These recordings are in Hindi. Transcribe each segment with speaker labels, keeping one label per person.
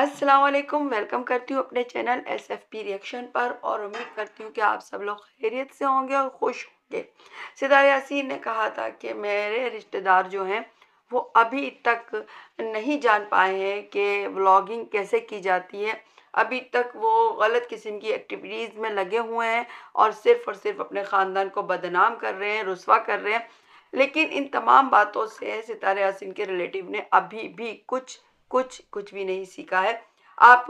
Speaker 1: असलम वेलकम करती हूँ अपने channel S F P reaction पर और उम्मीद करती हूँ कि आप सब लोग खैरियत से होंगे और खुश होंगे सितारे यासीन ने कहा था कि मेरे रिश्तेदार जो हैं वो अभी तक नहीं जान पाए हैं कि व्लॉगिंग कैसे की जाती है अभी तक वो गलत किस्म की एक्टिविटीज़ में लगे हुए हैं और सिर्फ़ और सिर्फ अपने ख़ानदान को बदनाम कर रहे हैं रसवा कर रहे हैं लेकिन इन तमाम बातों से सितारे यासिन के रिलेटिव ने अभी भी कुछ कुछ कुछ भी नहीं सीखा है आप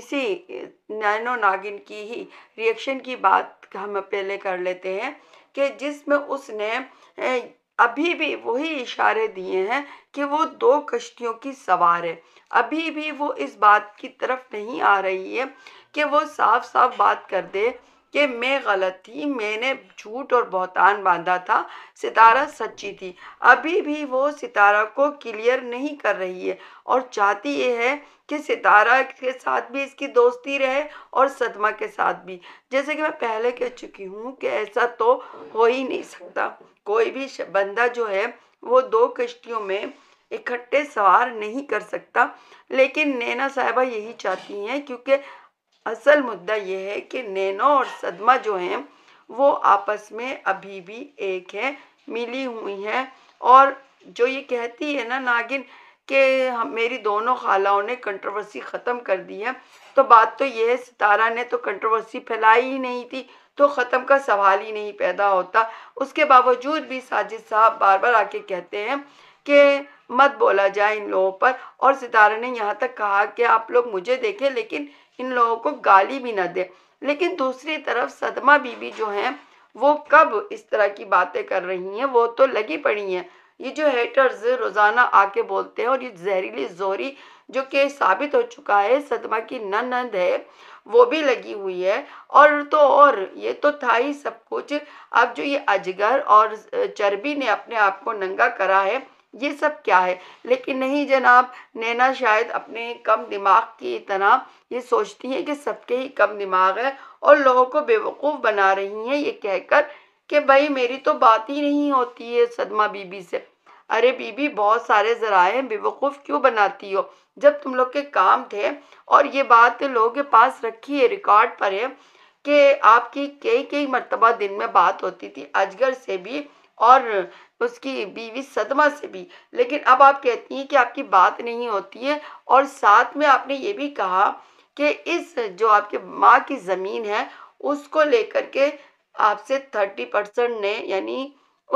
Speaker 1: इसी नैनो नागिन की ही रिएक्शन की बात हम पहले कर लेते हैं कि जिसमें उसने अभी भी वही इशारे दिए हैं कि वो दो कश्तियों की सवार है अभी भी वो इस बात की तरफ नहीं आ रही है कि वो साफ साफ बात कर दे कि मैं गलत थी मैंने झूठ और बहतान बांधा था सितारा सच्ची थी अभी भी वो सितारा को क्लियर नहीं कर रही है और चाहती ये है कि सितारा के साथ भी इसकी दोस्ती रहे और सदमा के साथ भी जैसे कि मैं पहले कह चुकी हूँ कि ऐसा तो हो ही नहीं सकता कोई भी बंदा जो है वो दो कश्तियों में इकट्ठे सवार नहीं कर सकता लेकिन नैना साहबा यही चाहती हैं क्योंकि असल मुद्दा यह है कि नैनो और सदमा जो हैं वो आपस में अभी भी एक है मिली हुई हैं और जो ये कहती है ना नागिन कि मेरी दोनों खालाओं ने कंट्रोवर्सी ख़त्म कर दी है तो बात तो यह है सितारा ने तो कंट्रोवर्सी फैलाई ही नहीं थी तो ख़त्म का सवाल ही नहीं पैदा होता उसके बावजूद भी साजिद साहब बार बार आके कहते हैं कि मत बोला जाए इन लोगों पर और सितारा ने यहाँ तक कहा कि आप लोग मुझे देखें लेकिन इन लोगों को गाली भी ना दे लेकिन दूसरी तरफ सदमा बीबी जो है वो कब इस तरह की बातें कर रही हैं वो तो लगी पड़ी हैं ये जो हेटर्स रोज़ाना आके बोलते हैं और ये जहरीली जोरी जो कि साबित हो चुका है सदमा की नंद है वो भी लगी हुई है और तो और ये तो था ही सब कुछ अब जो ये अजगर और चर्बी ने अपने आप को नंगा करा है ये सब क्या है लेकिन नहीं जनाब नैना शायद अपने कम दिमाग की इतना ये सोचती है कि सबके ही कम दिमाग है और लोगों को बेवकूफ़ बना रही हैं ये कहकर कि भाई मेरी तो बात ही नहीं होती है सदमा बीबी से अरे बीबी बहुत सारे जराए बेवकूफ़ क्यों बनाती हो जब तुम लोग के काम थे और ये बात लोगों के पास रखी है रिकॉर्ड पर है कि आपकी कई कई मरतबा दिन में बात होती थी अजगर से भी और उसकी बीवी सदमा से भी लेकिन अब आप कहती हैं कि आपकी बात नहीं होती है और साथ में आपने ये भी कहा कि इस जो आपके माँ की ज़मीन है उसको लेकर के आपसे थर्टी परसेंट ने यानी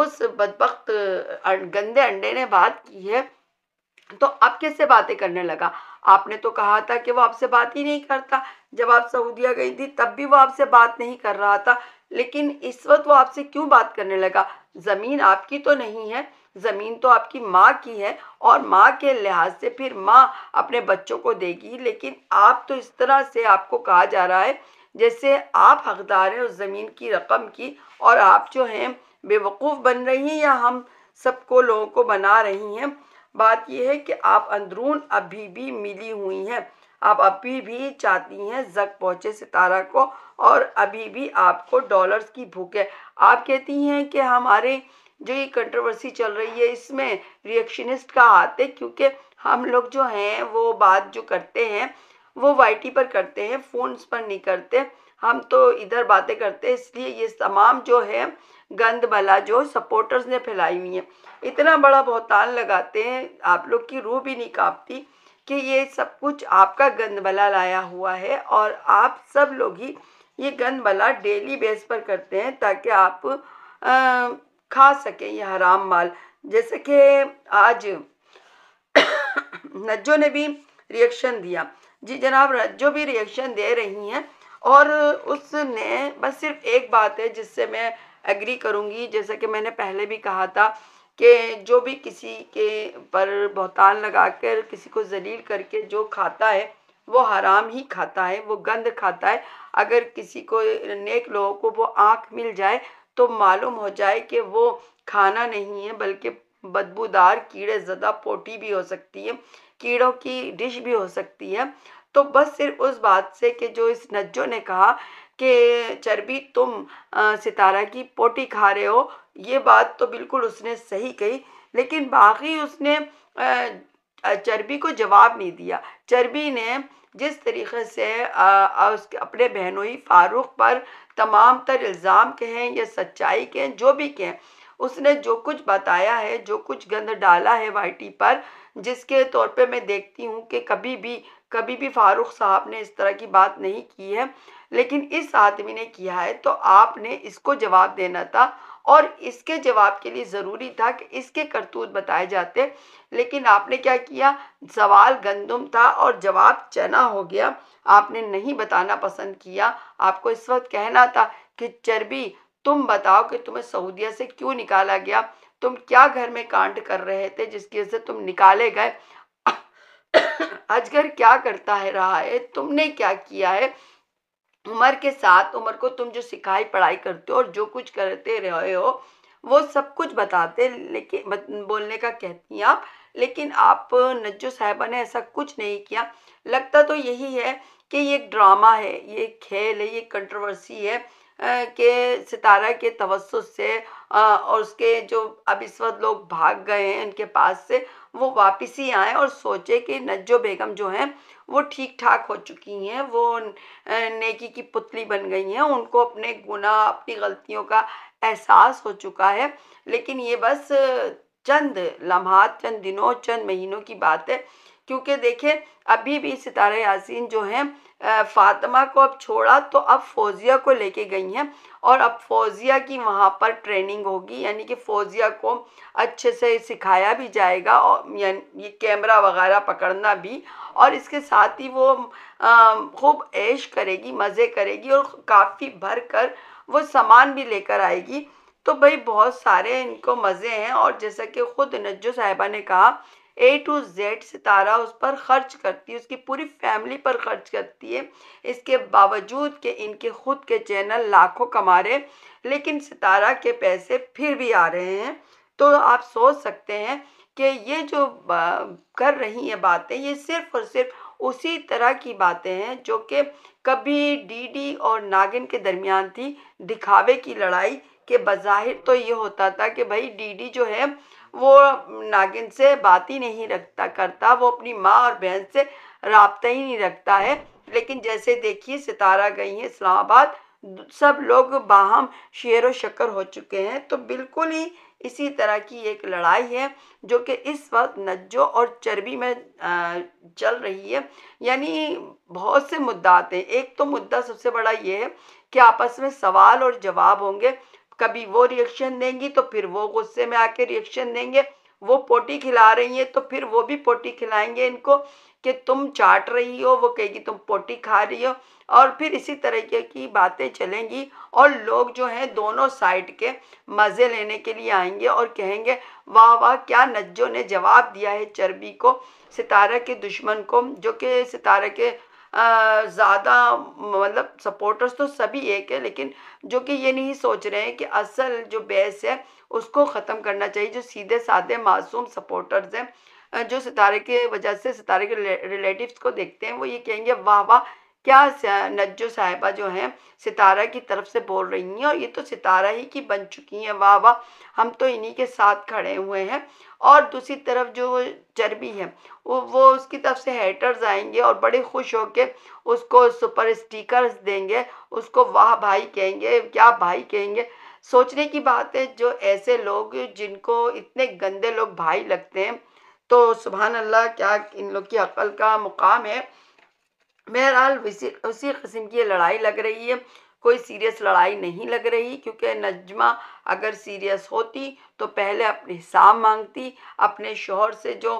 Speaker 1: उस बदबक अं, गंदे अंडे ने बात की है तो अब कैसे बातें करने लगा आपने तो कहा था कि वो आपसे बात ही नहीं करता जब आप सऊदीया गई थी तब भी वो आपसे बात नहीं कर रहा था लेकिन इस वक्त वो आपसे क्यों बात करने लगा ज़मीन आपकी तो नहीं है ज़मीन तो आपकी माँ की है और माँ के लिहाज से फिर माँ अपने बच्चों को देगी लेकिन आप तो इस तरह से आपको कहा जा रहा है जैसे आप हकदार हैं उस ज़मीन की रकम की और आप जो हैं बेवकूफ़ बन रही हैं या हम सबको लोगों को बना रही हैं बात यह है कि आप अंदरून अभी भी मिली हुई हैं आप अभी भी चाहती हैं जक पहुँचे सितारा को और अभी भी आपको डॉलर्स की भूख है आप कहती हैं कि हमारे जो ये कंट्रोवर्सी चल रही है इसमें रिएक्शनिस्ट का हाथ है क्योंकि हम लोग जो हैं वो बात जो करते हैं वो वाई पर करते हैं फोन्स पर नहीं करते हम तो इधर बातें करते हैं इसलिए ये तमाम जो है गंद भला जो सपोर्टर्स ने फैलाई हुई है इतना बड़ा बहुतान लगाते हैं आप लोग की रूह भी नहीं कांपती कि ये सब कुछ आपका गंद बला लाया हुआ है और आप सब लोग ही ये गंद भला डेली बेस पर करते हैं ताकि आप आ, खा सकें यह हराम माल जैसे कि आज नज्जो ने भी रिएक्शन दिया जी जनाब नज्जो भी रिएक्शन दे रही हैं और उसने बस सिर्फ एक बात है जिससे मैं एग्री करूंगी जैसा कि मैंने पहले भी कहा था कि जो भी किसी के पर बहतान लगाकर किसी को जलील करके जो खाता है वो हराम ही खाता है वो गंद खाता है अगर किसी को नेक लोगों को वो आँख मिल जाए तो मालूम हो जाए कि वो खाना नहीं है बल्कि बदबूदार कीड़े ज़दा पोटी भी हो सकती है कीड़ों की डिश भी हो सकती है तो बस सिर्फ उस बात से कि जो इस नज्जो ने कहा कि चर्बी तुम सितारा की पोटी खा रहे हो ये बात तो बिल्कुल उसने सही कही लेकिन बाकी उसने चर्बी को जवाब नहीं दिया चर्बी ने जिस तरीके से उसके अपने बहनोई फारूक पर तमाम तर इल्ज़ाम के हैं या सच्चाई के हैं जो भी कहें उसने जो कुछ बताया है जो कुछ गंद डाला है वाइटी पर जिसके तौर पे मैं देखती हूँ कि कभी भी कभी भी फारूक साहब ने इस तरह की बात नहीं की है लेकिन इस आदमी ने किया है तो आपने इसको जवाब देना था और इसके जवाब के लिए ज़रूरी था कि इसके करतूत बताए जाते लेकिन आपने क्या किया सवाल गंदम था और जवाब चना हो गया आपने नहीं बताना पसंद किया आपको इस वक्त कहना था कि चर्बी तुम बताओ कि तुम्हें सऊदीया से क्यों निकाला गया तुम क्या घर में कांड कर रहे थे जिसकी वजह से तुम निकाले गए अजगर क्या करता है रहा है तुमने क्या किया है उमर के साथ उमर को तुम जो सिखाई पढ़ाई करते हो और जो कुछ करते रहे हो वो सब कुछ बताते लेकिन बोलने का कहती हैं आप लेकिन आप नज्जो साहिबा ने ऐसा कुछ नहीं किया लगता तो यही है कि ये एक ड्रामा है ये खेल है ये कंट्रोवर्सी है के सितारा के तवस्त से और उसके जो अब इस वक्त लोग भाग गए हैं उनके पास से वो वापस ही आए और सोचे कि नज्जो बेगम जो हैं वो ठीक ठाक हो चुकी हैं वो नेकी की पुतली बन गई हैं उनको अपने गुना अपनी गलतियों का एहसास हो चुका है लेकिन ये बस चंद लम्हात चंद दिनों चंद महीनों की बात है क्योंकि देखें अभी भी सितारे यासीन जो हैं फातिमा को अब छोड़ा तो अब फौजिया को लेके गई हैं और अब फौजिया की वहाँ पर ट्रेनिंग होगी यानी कि फौजिया को अच्छे से सिखाया भी जाएगा और ये कैमरा वगैरह पकड़ना भी और इसके साथ ही वो खूब ऐश करेगी मज़े करेगी और काफ़ी भर कर वो सामान भी लेकर आएगी तो भाई बहुत सारे इनको मज़े हैं और जैसा कि ख़ुद नज्जो साहिबा ने कहा ए टू जेड सितारा उस पर खर्च करती है उसकी पूरी फैमिली पर खर्च करती है इसके बावजूद के इनके खुद के चैनल लाखों कमा रहे लेकिन सितारा के पैसे फिर भी आ रहे हैं तो आप सोच सकते हैं कि ये जो कर रही हैं बातें ये सिर्फ और सिर्फ उसी तरह की बातें हैं जो कि कभी डीडी और नागिन के दरमियान थी दिखावे की लड़ाई के बज़ाहिर तो ये होता था कि भाई डीडी जो है वो नागिन से बात ही नहीं रखता करता वो अपनी माँ और बहन से रबता ही नहीं रखता है लेकिन जैसे देखिए सितारा गई है इस्लामाबाद सब लोग बाहम शेर व शक्कर हो चुके हैं तो बिल्कुल ही इसी तरह की एक लड़ाई है जो कि इस वक्त नज्जो और चर्बी में चल रही है यानी बहुत से मुद्दा आते हैं एक तो मुद्दा सबसे बड़ा ये है कि आपस में सवाल और जवाब होंगे कभी वो रिएक्शन देंगी तो फिर वो गुस्से में आके रिएक्शन देंगे वो पोटी खिला रही है तो फिर वो भी पोटी खिलाएंगे इनको कि तुम चाट रही हो वो कहेगी तुम पोटी खा रही हो और फिर इसी तरीके की बातें चलेंगी और लोग जो हैं दोनों साइड के मज़े लेने के लिए आएंगे और कहेंगे वाह वाह क्या नज्जो ने जवाब दिया है चर्बी को सितारा के दुश्मन को जो कि सितारा के ज़्यादा मतलब सपोर्टर्स तो सभी एक है लेकिन जो कि ये नहीं सोच रहे हैं कि असल जो बेस है उसको ख़त्म करना चाहिए जो सीधे साधे मासूम सपोर्टर्स हैं जो सितारे के वजह से सितारे के रिलेटिव्स को देखते हैं वो ये कहेंगे वाह वाह क्या नज्जो साहिबा जो हैं सितारा की तरफ से बोल रही हैं और ये तो सितारा ही की बन चुकी हैं वाह वाह हम तो इन्हीं के साथ खड़े हुए हैं और दूसरी तरफ जो चर्बी है वो वो उसकी तरफ से हेटर्स आएंगे और बड़े खुश के उसको सुपर स्टिकर्स देंगे उसको वाह भाई कहेंगे क्या भाई कहेंगे सोचने की बात है जो ऐसे लोग जिनको इतने गंदे लोग भाई लगते हैं तो सुबहान अल्लाह क्या इन लोग की अकल का मुकाम है बहरहाल उसी उसी कस्म की लड़ाई लग रही है कोई सीरियस लड़ाई नहीं लग रही क्योंकि नजमा अगर सीरियस होती तो पहले अपने हिसाब मांगती अपने शोहर से जो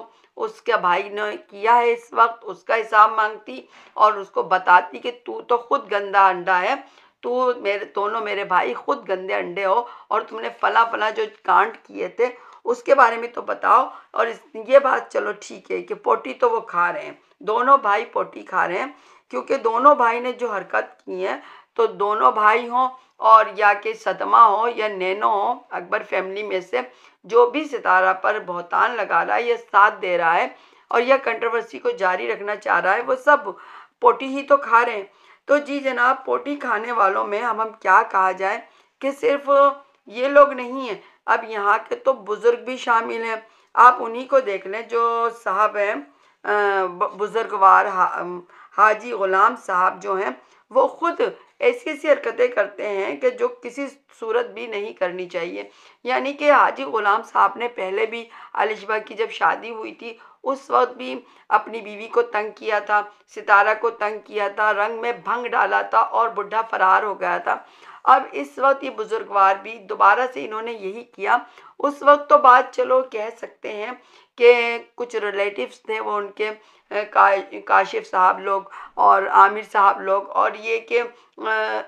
Speaker 1: उसके भाई ने किया है इस वक्त उसका हिसाब मांगती और उसको बताती कि तू तो खुद गंदा अंडा है तू मेरे दोनों मेरे भाई खुद गंदे अंडे हो और तुमने फला फला जो कांड किए थे उसके बारे में तो बताओ और ये बात चलो ठीक है कि पोटी तो वो खा रहे हैं दोनों भाई पोटी खा रहे हैं क्योंकि दोनों भाई ने जो हरकत की है तो दोनों भाई हों और या कि सदमा हो या नैनो हो अकबर फैमिली में से जो भी सितारा पर बहुतान लगा रहा है या साथ दे रहा है और यह कंट्रोवर्सी को जारी रखना चाह रहा है वो सब पोटी ही तो खा रहे हैं तो जी जनाब पोटी खाने वालों में हम हम क्या कहा जाए कि सिर्फ ये लोग नहीं हैं अब यहाँ के तो बुज़ुर्ग भी शामिल हैं आप उन्हीं को देख लें जो साहब हैं बुज़ुर्गवार हाजी ग़ुलाम साहब जो हैं वो ख़ुद ऐसी ऐसी हरकतें करते हैं कि जो किसी सूरत भी नहीं करनी चाहिए यानी कि हाजी ग़ुलाम साहब ने पहले भी अलिशबा की जब शादी हुई थी उस वक्त भी अपनी बीवी को तंग किया था सितारा को तंग किया था रंग में भंग डाला था और बुढ़ा फरार हो गया था अब इस वक्त ये बुज़ुर्गवार भी दोबारा से इन्होंने यही किया उस वक्त तो बात चलो कह सकते हैं के कुछ रिलेटिव्स थे वो उनके का, काशिफ साहब लोग और आमिर साहब लोग और ये कि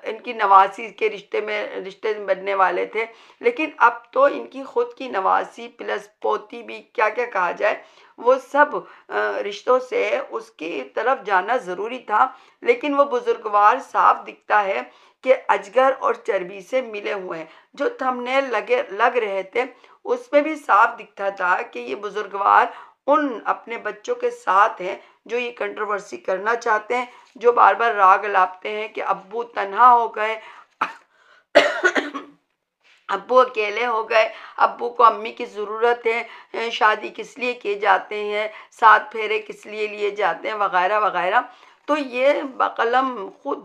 Speaker 1: इनकी नवासी के रिश्ते में रिश्ते बनने वाले थे लेकिन अब तो इनकी ख़ुद की नवासी प्लस पोती भी क्या क्या कहा जाए वो सब रिश्तों से उसकी तरफ जाना ज़रूरी था लेकिन वो बुज़ुर्गवार साफ दिखता है कि अजगर और चर्बी से मिले हुए हैं जो थमने लगे लग रहे थे उसमें भी साफ दिखता था कि ये बुज़ुर्गवार उन अपने बच्चों के साथ हैं जो ये कंट्रोवर्सी करना चाहते हैं जो बार बार राग लापते हैं कि अब्बू तन्हा हो गए अब्बू अकेले हो गए अब्बू को अम्मी की ज़रूरत है शादी किस लिए किए जाते हैं सात फेरे किस लिए लिए जाते हैं वगैरह वगैरह तो ये कलम खुद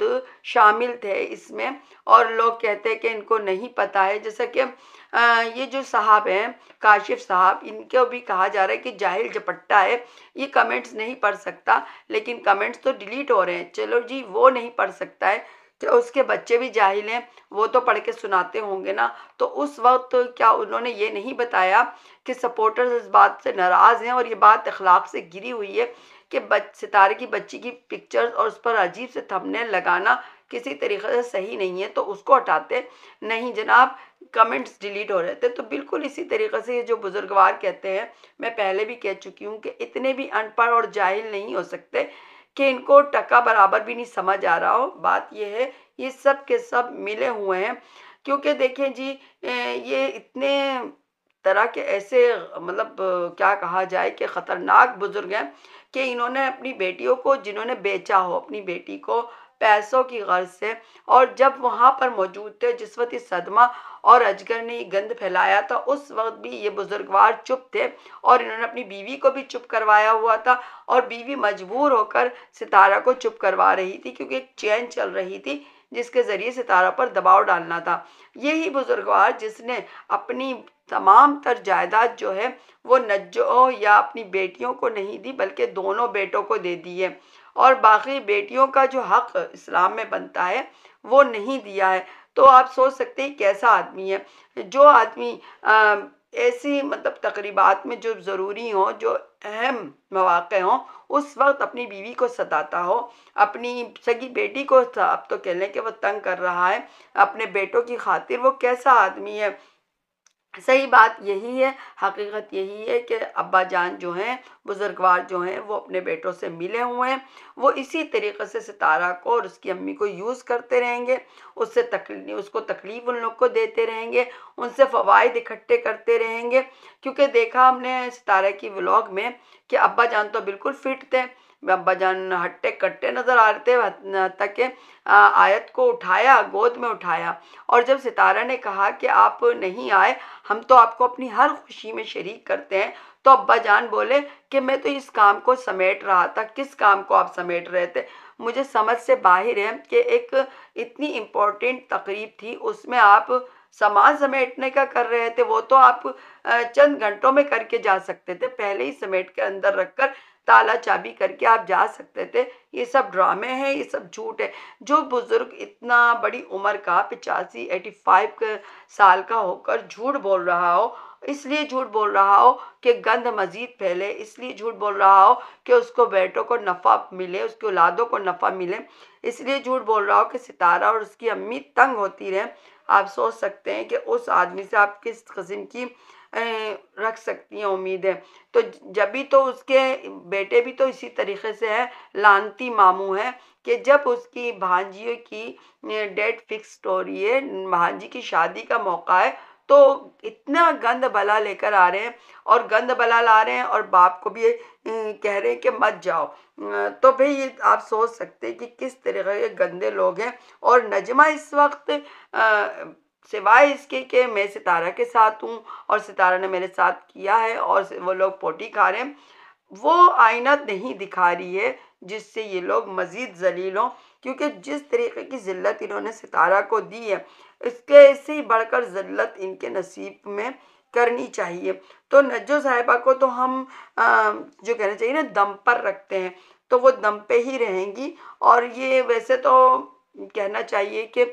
Speaker 1: शामिल थे इसमें और लोग कहते हैं कि इनको नहीं पता है जैसा कि ये जो साहब हैं काशिफ साहब इनको भी कहा जा रहा है कि जाहिल झपट्टा है ये कमेंट्स नहीं पढ़ सकता लेकिन कमेंट्स तो डिलीट हो रहे हैं चलो जी वो नहीं पढ़ सकता है तो उसके बच्चे भी जाहिल हैं वो तो पढ़ के सुनाते होंगे ना तो उस वक्त तो क्या उन्होंने ये नहीं बताया कि सपोर्टर्स इस बात से नाराज़ हैं और ये बात अखलाक से गिरी हुई है कि सितारे की बच्ची की पिक्चर्स और उस पर अजीब से थमने लगाना किसी तरीके से सही नहीं है तो उसको हटाते नहीं जनाब कमेंट्स डिलीट हो रहे थे तो बिल्कुल इसी तरीके से ये जो बुजुर्गवार कहते हैं मैं पहले भी कह चुकी हूँ कि इतने भी अनपढ़ और जाहिल नहीं हो सकते कि इनको टका बराबर भी नहीं समझ आ रहा हो बात यह है ये सब के सब मिले हुए हैं क्योंकि देखें जी ये इतने तरह के ऐसे मतलब क्या कहा जाए कि ख़तरनाक बुज़ुर्ग हैं कि इन्होंने अपनी बेटियों को जिन्होंने बेचा हो अपनी बेटी को पैसों की गर्ज से और जब वहाँ पर मौजूद थे जिस वक्त इस सदमा और अजगर ने गंद फैलाया था उस वक्त भी ये बुजुर्गवार चुप थे और इन्होंने अपनी बीवी को भी चुप करवाया हुआ था और बीवी मजबूर होकर सितारा को चुप करवा रही थी क्योंकि एक चैन चल रही थी जिसके ज़रिए सितारा पर दबाव डालना था यही बुजुर्गवार जिसने अपनी तमाम तर जायदाद जो है वो नज्जो या अपनी बेटियों को नहीं दी बल्कि दोनों बेटों को दे दी है और बाकी बेटियों का जो हक इस्लाम में बनता है वो नहीं दिया है तो आप सोच सकते हैं कैसा आदमी है जो आदमी ऐसी मतलब तकरीबात में जो ज़रूरी हों जो अहम मौाक़े हों उस वक्त अपनी बीवी को सताता हो अपनी सगी बेटी को अब तो कह लें कि वो तंग कर रहा है अपने बेटों की खातिर वो कैसा आदमी है सही बात यही है हकीकत यही है कि अब्बा जान जो हैं बुज़ुर्गवार जो हैं वो अपने बेटों से मिले हुए हैं वो इसी तरीके से सितारा को और उसकी अम्मी को यूज़ करते रहेंगे उससे तकली उसको तकलीफ़ उन लोग को देते रहेंगे उनसे फ़वाद इकट्ठे करते रहेंगे क्योंकि देखा हमने सितारा की व्लॉग में कि अब्बा जान तो बिल्कुल फिट थे भजन हट्टे कट्टे नजर आ रहे थे के आयत को उठाया गोद में उठाया और जब सितारा ने कहा कि आप नहीं आए हम तो आपको अपनी हर खुशी में शरीक करते हैं तो अब्बा जान बोले कि मैं तो इस काम को समेट रहा था किस काम को आप समेट रहे थे मुझे समझ से बाहर है कि एक इतनी इम्पोर्टेंट तकरीब थी उसमें आप सामान समेटने का कर रहे थे वो तो आप चंद घंटों में करके जा सकते थे पहले ही समेट के अंदर रखकर ताला चाबी करके आप जा सकते थे ये सब ड्रामे हैं ये सब झूठ है जो बुज़ुर्ग इतना बड़ी उम्र का पिचासी एटी फाइव साल का होकर झूठ बोल रहा हो इसलिए झूठ बोल रहा हो कि गंध मजीद फैले इसलिए झूठ बोल रहा हो कि उसको बेटों को नफ़ा मिले उसके औलादों को नफ़ा मिले इसलिए झूठ बोल रहा हो कि सितारा और उसकी अम्मी तंग होती रहे आप सोच सकते हैं कि उस आदमी से आप किस कस्म की रख सकती हैं उम्मीदें तो जब भी तो उसके बेटे भी तो इसी तरीके से है लानती मामू है कि जब उसकी भांजियों की डेट फिक्स हो रही है भांजी की शादी का मौका है तो इतना गंद बला लेकर आ रहे हैं और गंद बला ला रहे हैं और बाप को भी कह रहे हैं कि मत जाओ तो भाई ये आप सोच सकते हैं कि किस तरीके के गंदे लोग हैं और नजमा इस वक्त सिवाय इसके कि मैं सितारा के साथ हूँ और सितारा ने मेरे साथ किया है और वो लोग पोटी खा रहे हैं वो आईना नहीं दिखा रही है जिससे ये लोग मज़ीद जलील हों क्योंकि जिस तरीके की ज़िल्लत इन्होंने सितारा को दी है इसके से ही बढ़कर ज़िल्लत इनके नसीब में करनी चाहिए तो नज्जो साहिबा को तो हम आ, जो कहना चाहिए ना दम पर रखते हैं तो वो दम पे ही रहेंगी और ये वैसे तो कहना चाहिए कि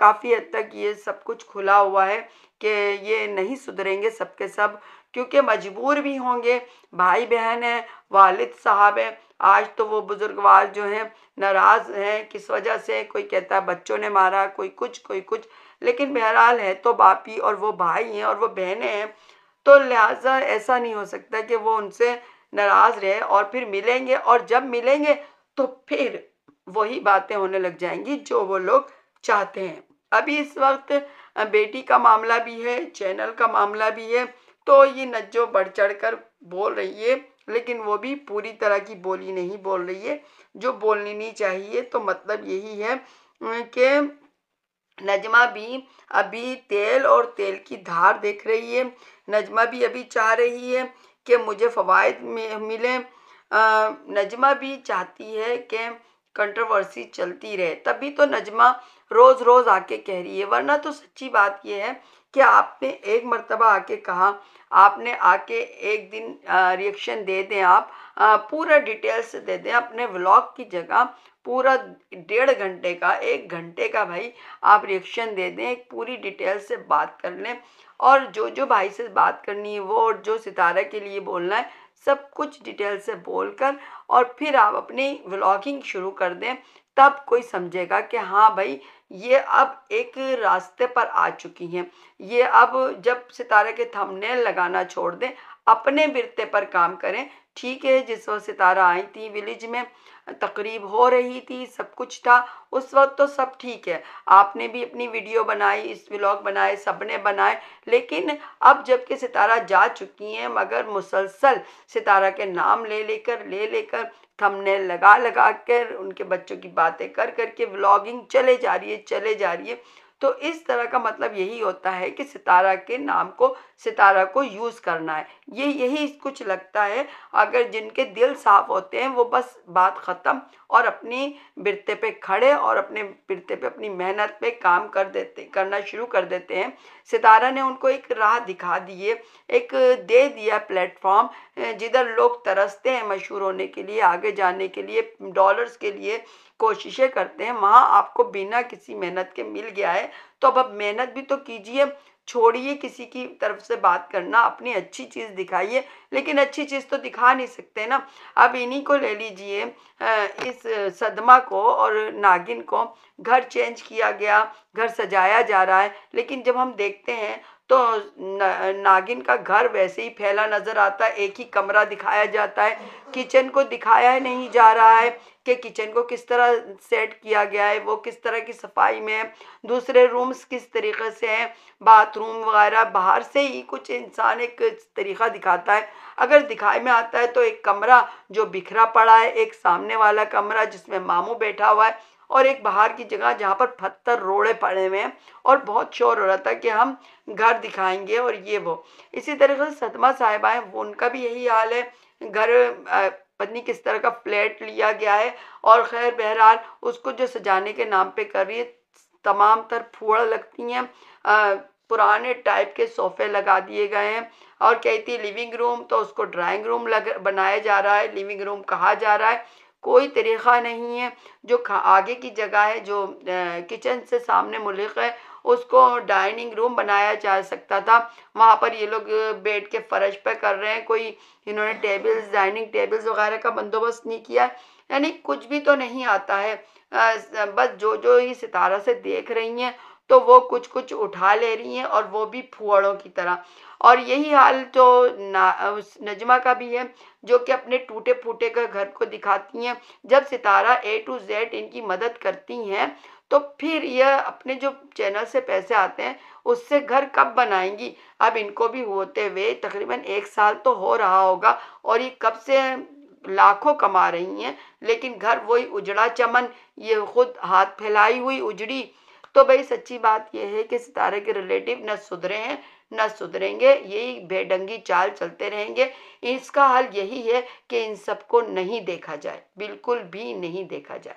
Speaker 1: काफ़ी हद तक ये सब कुछ खुला हुआ है कि ये नहीं सुधरेंगे सबके सब क्योंकि मजबूर भी होंगे भाई बहन हैं वालिद साहब हैं आज तो वो बुजुर्गवार जो हैं नाराज़ हैं किस वजह से कोई कहता है बच्चों ने मारा कोई कुछ कोई कुछ लेकिन बहरहाल है तो बापी और वो भाई हैं और वो बहनें हैं तो लिहाजा ऐसा नहीं हो सकता कि वो उनसे नाराज़ रहे और फिर मिलेंगे और जब मिलेंगे तो फिर वही बातें होने लग जाएंगी जो वो लोग चाहते हैं अभी इस वक्त बेटी का मामला भी है चैनल का मामला भी है तो ये नज्जो बढ़ चढ़ कर बोल रही है लेकिन वो भी पूरी तरह की बोली नहीं बोल रही है जो बोलनी नहीं चाहिए तो मतलब यही है कि नजमा भी अभी तेल और तेल की धार देख रही है नजमा भी अभी चाह रही है कि मुझे फ़वाद मिले नजमा भी चाहती है कि कंट्रोवर्सी चलती रहे तभी तो नजमा रोज़ रोज़ आके कह रही है वरना तो सच्ची बात यह है क्या आपने एक मरतबा आके कहा आपने आके एक दिन रिएक्शन दे दें आप आ, पूरा डिटेल्स दे दें अपने व्लॉग की जगह पूरा डेढ़ घंटे का एक घंटे का भाई आप रिएक्शन दे दें एक पूरी डिटेल से बात कर लें और जो जो भाई से बात करनी है वो और जो सितारा के लिए बोलना है सब कुछ डिटेल से बोल कर और फिर आप अपनी व्लॉगिंग शुरू कर दें तब कोई समझेगा कि हाँ भाई ये अब एक रास्ते पर आ चुकी हैं ये अब जब सितारे के थमने लगाना छोड़ दें अपने बिरते पर काम करें ठीक है जिस वक्त सितारा आई थी विलेज में तकरीब हो रही थी सब कुछ था उस वक्त तो सब ठीक है आपने भी अपनी वीडियो बनाई इस व्लॉग बनाए सब ने बनाए लेकिन अब जबकि सितारा जा चुकी हैं मगर मुसलसल सितारा के नाम ले लेकर ले लेकर थंबनेल लगा लगा कर उनके बच्चों की बातें कर कर के व्लॉगिंग चले जा रही है चले जा रही है तो इस तरह का मतलब यही होता है कि सितारा के नाम को सितारा को यूज़ करना है ये यही कुछ लगता है अगर जिनके दिल साफ होते हैं वो बस बात ख़त्म और अपनी बिरते पे खड़े और अपने बिरते पे अपनी मेहनत पे काम कर देते करना शुरू कर देते हैं सितारा ने उनको एक राह दिखा दी है एक दे दिया प्लेटफॉर्म जिधर लोग तरसते हैं मशहूर होने के लिए आगे जाने के लिए डॉलर्स के लिए कोशिशें करते हैं वहाँ आपको बिना किसी मेहनत के मिल गया है तो अब अब मेहनत भी तो कीजिए छोड़िए किसी की तरफ से बात करना अपनी अच्छी चीज़ दिखाइए लेकिन अच्छी चीज़ तो दिखा नहीं सकते ना अब इन्हीं को ले लीजिए इस सदमा को और नागिन को घर चेंज किया गया घर सजाया जा रहा है लेकिन जब हम देखते हैं तो नागिन का घर वैसे ही फैला नजर आता है एक ही कमरा दिखाया जाता है किचन को दिखाया नहीं जा रहा है कि किचन को किस तरह सेट किया गया है वो किस तरह की सफाई में है दूसरे रूम्स किस तरीके से हैं बाथरूम वगैरह बाहर से ही कुछ इंसान एक तरीका दिखाता है अगर दिखाई में आता है तो एक कमरा जो बिखरा पड़ा है एक सामने वाला कमरा जिसमें मामू बैठा हुआ है और एक बाहर की जगह जहाँ पर पत्थर रोड़े पड़े हुए हैं और बहुत शोर हो रहा था कि हम घर दिखाएंगे और ये वो इसी तरीके से सतमा साहिबा वो उनका भी यही हाल है घर पत्नी किस तरह का फ्लैट लिया गया है और खैर बहरहाल उसको जो सजाने के नाम पे कर रही है तमाम तर फूड़ लगती हैं पुराने टाइप के सोफ़े लगा दिए गए हैं और कहती है लिविंग रूम तो उसको ड्राइंग रूम लग बनाया जा रहा है लिविंग रूम कहा जा रहा है कोई तरीक़ा नहीं है जो आगे की जगह है जो किचन से सामने मुलिक है उसको डाइनिंग रूम बनाया जा सकता था वहाँ पर ये लोग बेड के फर्श पर कर रहे हैं कोई इन्होंने टेबल्स डाइनिंग टेबल्स वगैरह का बंदोबस्त नहीं किया यानी कुछ भी तो नहीं आता है बस जो जो ये सितारा से देख रही हैं तो वो कुछ कुछ उठा ले रही हैं और वो भी फुआड़ों की तरह और यही हाल तो ना उस नजमा का भी है जो कि अपने टूटे फूटे का घर को दिखाती हैं जब सितारा ए टू जेड इनकी मदद करती हैं तो फिर यह अपने जो चैनल से पैसे आते हैं उससे घर कब बनाएंगी अब इनको भी होते हुए तकरीबन एक साल तो हो रहा होगा और ये कब से लाखों कमा रही हैं लेकिन घर वही उजड़ा चमन ये खुद हाथ फैलाई हुई उजड़ी तो भाई सच्ची बात यह है कि सितारे के रिलेटिव न सुधरे हैं न सुधरेंगे यही बेडंगी चाल चलते रहेंगे इसका हल यही है कि इन सबको नहीं देखा जाए बिल्कुल भी नहीं देखा जाए